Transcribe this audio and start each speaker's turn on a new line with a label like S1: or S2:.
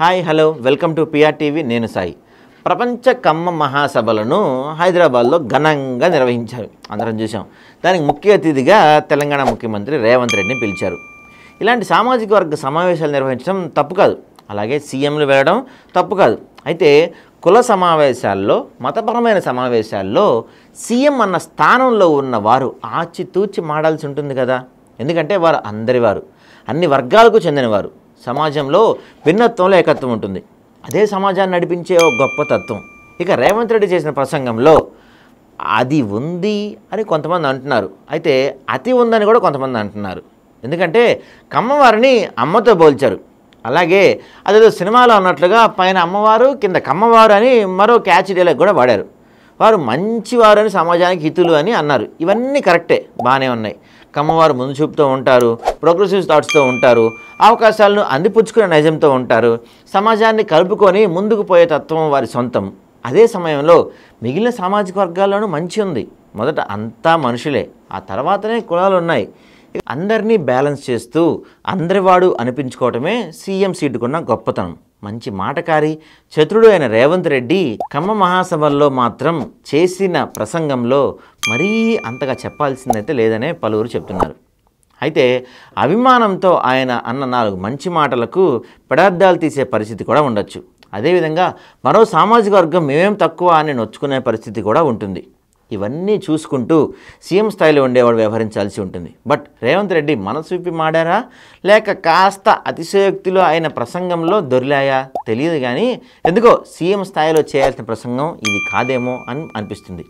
S1: hi hello welcome to PR TV నేను సాయి ప్రపంచ కమ్మ మహాసభలను హైదరాబాద్లో ఘనంగా నిర్వహించారు అందరం చూసాం దానికి ముఖ్య అతిథిగా తెలంగాణ ముఖ్యమంత్రి రేవంత్ రెడ్డిని పిలిచారు ఇలాంటి సామాజిక వర్గ సమావేశాలు నిర్వహించడం తప్పు కాదు అలాగే సీఎంలు వెళ్ళడం తప్పు కాదు అయితే కుల సమావేశాల్లో మతపరమైన సమావేశాల్లో సీఎం అన్న స్థానంలో ఉన్న వారు ఆచితూచి మాడాల్సి ఉంటుంది కదా ఎందుకంటే వారు అందరివారు అన్ని వర్గాలకు చెందినవారు సమాజంలో భిన్నత్వంలో ఏకత్వం ఉంటుంది అదే సమాజాన్ని నడిపించే ఒక గొప్ప తత్వం ఇక రేవంత్ రెడ్డి చేసిన ప్రసంగంలో అది ఉంది అని కొంతమంది అంటున్నారు అయితే అతి ఉందని కూడా కొంతమంది అంటున్నారు ఎందుకంటే కమ్మవారిని అమ్మతో పోల్చారు అలాగే అదేదో సినిమాలో అన్నట్లుగా పైన అమ్మవారు కింద కమ్మవారు అని మరో క్యాచ్ డేలకు కూడా వాడారు వారు మంచివారు అని సమాజానికి హితులు అని అన్నారు ఇవన్నీ కరెక్టే బాగానే ఉన్నాయి కమ్మవారు ముందు చూపుతూ ఉంటారు ప్రోగ్రెసివ్ థాట్స్తో ఉంటారు అవకాశాలను అందిపుచ్చుకునే నైజంతో ఉంటారు సమాజాన్ని కలుపుకొని ముందుకు పోయే తత్వం వారి సొంతం అదే సమయంలో మిగిలిన సామాజిక వర్గాల్లోనూ మంచి ఉంది మొదట అంతా మనుషులే ఆ తర్వాతనే కులాలు ఉన్నాయి అందరినీ బ్యాలెన్స్ చేస్తూ అందరివాడు అనిపించుకోవటమే సీఎం సీటుకున్న గొప్పతనం మంచి మాటకారి శత్రుడు అయిన రేవంత్ రెడ్డి కమ్మ మహాసభల్లో మాత్రం చేసిన ప్రసంగంలో మరీ అంతగా చెప్పాల్సిందైతే లేదనే పలువురు చెప్తున్నారు అయితే అభిమానంతో ఆయన అన్న నాలుగు మంచి మాటలకు పెడార్థాలు తీసే పరిస్థితి కూడా ఉండొచ్చు అదేవిధంగా మరో సామాజిక వర్గం మేమేం తక్కువ అని నొచ్చుకునే పరిస్థితి కూడా ఉంటుంది ఇవన్నీ చూసుకుంటూ సీఎం స్థాయిలో ఉండేవాడు వ్యవహరించాల్సి ఉంటుంది బట్ రేవంత్ రెడ్డి మనసు విప్పి మాడారా లేక కాస్త అతిశయోక్తిలో ఆయన ప్రసంగంలో దొరిలాయా తెలియదు కానీ ఎందుకో సీఎం స్థాయిలో చేయాల్సిన ప్రసంగం ఇది కాదేమో అని అనిపిస్తుంది